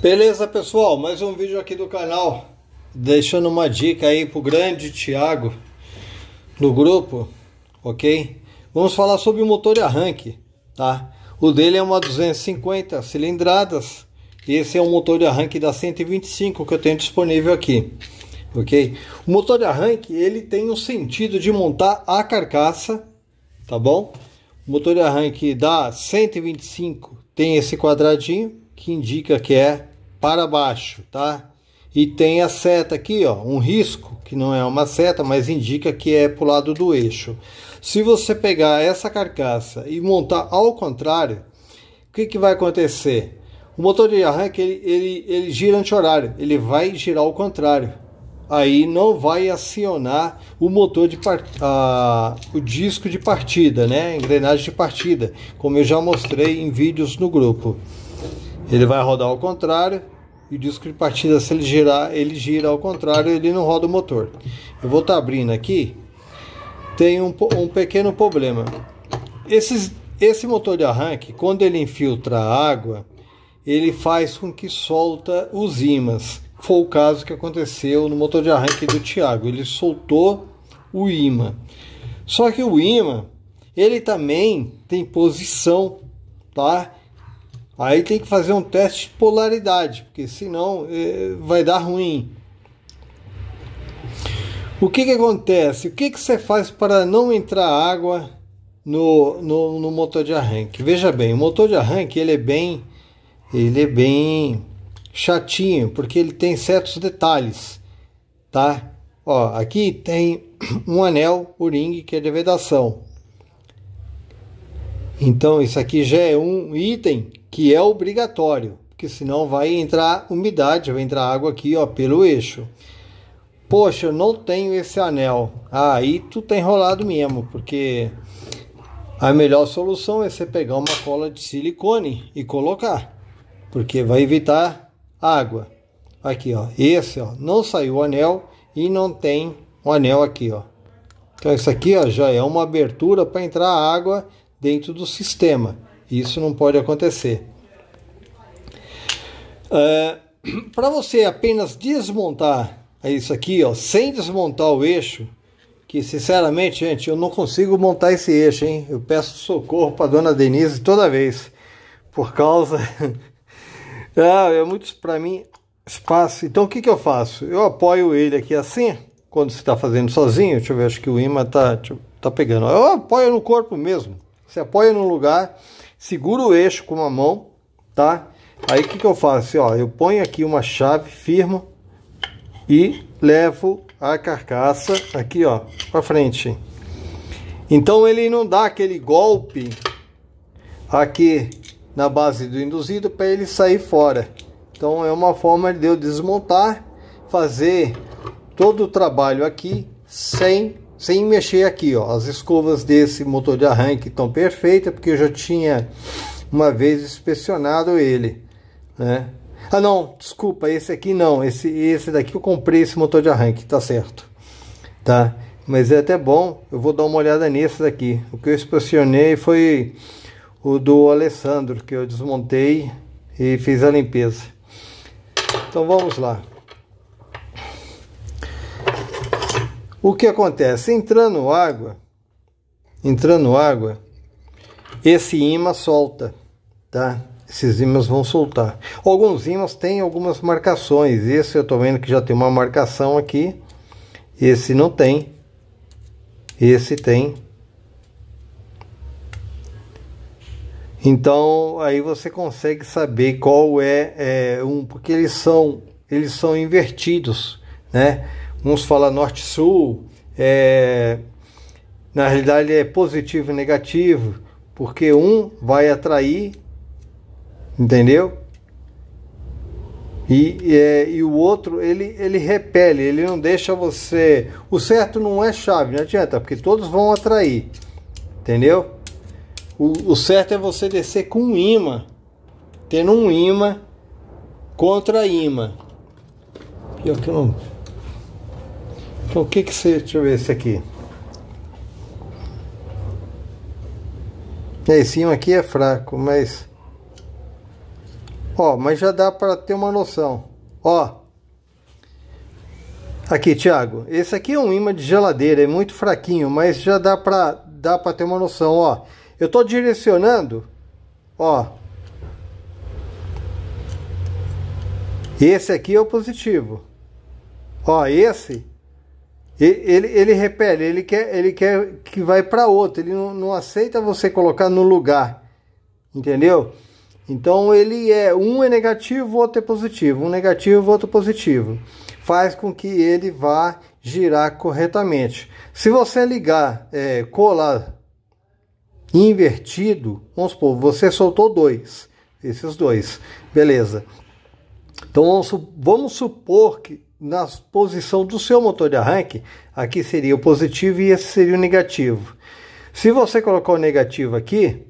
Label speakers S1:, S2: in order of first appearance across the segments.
S1: Beleza pessoal, mais um vídeo aqui do canal Deixando uma dica aí pro grande Thiago Do grupo, ok? Vamos falar sobre o motor de arranque, tá? O dele é uma 250 cilindradas e Esse é um motor de arranque da 125 que eu tenho disponível aqui ok? O motor de arranque ele tem o sentido de montar a carcaça, tá bom? O motor de arranque da 125 tem esse quadradinho que indica que é para baixo, tá? E tem a seta aqui, ó, um risco, que não é uma seta, mas indica que é para o lado do eixo. Se você pegar essa carcaça e montar ao contrário, o que, que vai acontecer? O motor de arranque, ele, ele, ele gira anti-horário, ele vai girar ao contrário. Aí não vai acionar o motor de part... o disco de partida, né? A engrenagem de partida, como eu já mostrei em vídeos no grupo. Ele vai rodar ao contrário e o disco de partida, se ele girar, ele gira ao contrário, ele não roda o motor. Eu vou estar tá abrindo aqui. Tem um, um pequeno problema. Esses, esse motor de arranque, quando ele infiltra a água, ele faz com que solta os ímãs. Foi o caso que aconteceu no motor de arranque do Tiago. Ele soltou o ímã. Só que o ímã, ele também tem posição, tá? Aí tem que fazer um teste de polaridade, porque senão é, vai dar ruim. O que, que acontece? O que, que você faz para não entrar água no, no, no, motor de arranque? Veja bem, o motor de arranque ele é bem ele é bem chatinho, porque ele tem certos detalhes, tá? Ó, aqui tem um anel, o ring, que é de vedação. Então isso aqui já é um item que é obrigatório, porque senão vai entrar umidade, vai entrar água aqui ó, pelo eixo. Poxa, eu não tenho esse anel. Ah, aí tu tá enrolado mesmo, porque a melhor solução é você pegar uma cola de silicone e colocar, porque vai evitar água. Aqui, ó, esse, ó, não saiu o anel e não tem o anel aqui, ó. Então isso aqui, ó, já é uma abertura para entrar água dentro do sistema. Isso não pode acontecer. É, Para você apenas desmontar é isso aqui, ó, sem desmontar o eixo, que sinceramente, gente, eu não consigo montar esse eixo, hein? Eu peço socorro para dona Denise toda vez, por causa... ah, é muito, para mim, espaço. Então o que, que eu faço? Eu apoio ele aqui assim, quando você está fazendo sozinho. Deixa eu ver, acho que o imã está tá pegando. Eu apoio no corpo mesmo. Você apoia num lugar seguro o eixo com uma mão, tá? Aí o que, que eu faço? Assim, ó, eu ponho aqui uma chave, firmo e levo a carcaça aqui, ó, para frente. Então ele não dá aquele golpe aqui na base do induzido para ele sair fora. Então é uma forma de eu desmontar, fazer todo o trabalho aqui sem sem mexer aqui, ó, as escovas desse motor de arranque estão perfeitas, porque eu já tinha uma vez inspecionado ele, né? Ah não, desculpa, esse aqui não, esse, esse daqui eu comprei esse motor de arranque, tá certo, tá? Mas é até bom, eu vou dar uma olhada nesse daqui, o que eu inspecionei foi o do Alessandro, que eu desmontei e fiz a limpeza. Então vamos lá. O que acontece? Entrando água, entrando água, esse imã solta, tá? Esses ímãs vão soltar. Alguns ímãs têm algumas marcações. Esse eu estou vendo que já tem uma marcação aqui. Esse não tem. Esse tem. Então aí você consegue saber qual é, é um, porque eles são eles são invertidos, né? uns falam norte-sul, é, na realidade é positivo e negativo, porque um vai atrair, entendeu? E, é, e o outro ele, ele repele, ele não deixa você. O certo não é chave, não adianta, porque todos vão atrair, entendeu? O, o certo é você descer com um imã, tendo um imã contra imã. Pior que eu não. Então, o que que você... Deixa eu ver esse aqui. Esse aqui é fraco, mas... Ó, mas já dá para ter uma noção. Ó. Aqui, Thiago. Esse aqui é um imã de geladeira, é muito fraquinho, mas já dá para dá para ter uma noção, ó. Eu tô direcionando, ó. Esse aqui é o positivo. Ó, esse ele, ele repele, ele quer, ele quer que vai para outro, ele não, não aceita você colocar no lugar, entendeu? Então ele é um é negativo, outro é positivo, um negativo, outro é positivo. Faz com que ele vá girar corretamente. Se você ligar, é, colar invertido, vamos supor, você soltou dois, esses dois, beleza. Então vamos, vamos supor que na posição do seu motor de arranque, aqui seria o positivo e esse seria o negativo. Se você colocar o negativo aqui,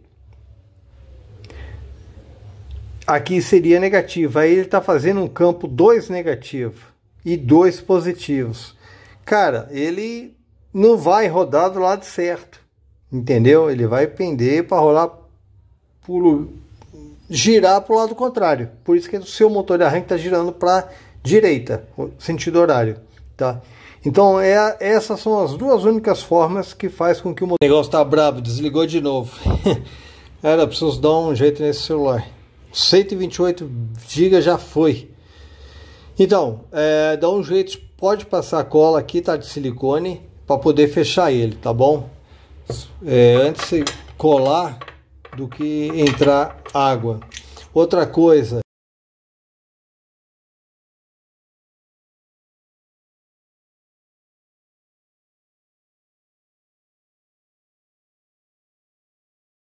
S1: aqui seria negativo. Aí ele está fazendo um campo 2 negativo e dois positivos. Cara, ele não vai rodar do lado certo, entendeu? Ele vai pender para rolar, pulo, girar para o lado contrário. Por isso que o seu motor de arranque está girando para direita, sentido horário, tá? Então, é, essas são as duas únicas formas que faz com que o negócio tá brabo, desligou de novo. Era preciso dar um jeito nesse celular. 128 GB já foi. Então, é, dá um jeito, pode passar cola aqui, tá de silicone, para poder fechar ele, tá bom? É, antes de colar do que entrar água. Outra coisa,